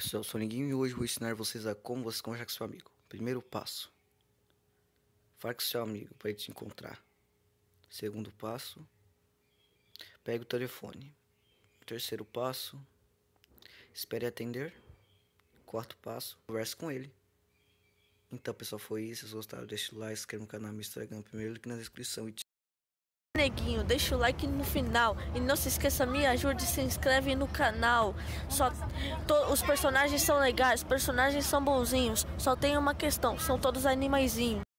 pessoal, eu sou o Ninguinho e hoje vou ensinar vocês a como você conversar com seu amigo. Primeiro passo, fale com seu amigo para ele te encontrar. Segundo passo, pega o telefone. Terceiro passo, espere atender. Quarto passo, converse com ele. Então pessoal, foi isso. Se gostaram, deixe o like, inscreva no canal, me Instagram primeiro link na descrição e neguinho, deixa o like no final. E não se esqueça, me ajude, se inscreve no canal. Só to, Os personagens são legais, os personagens são bonzinhos. Só tem uma questão, são todos animaizinhos.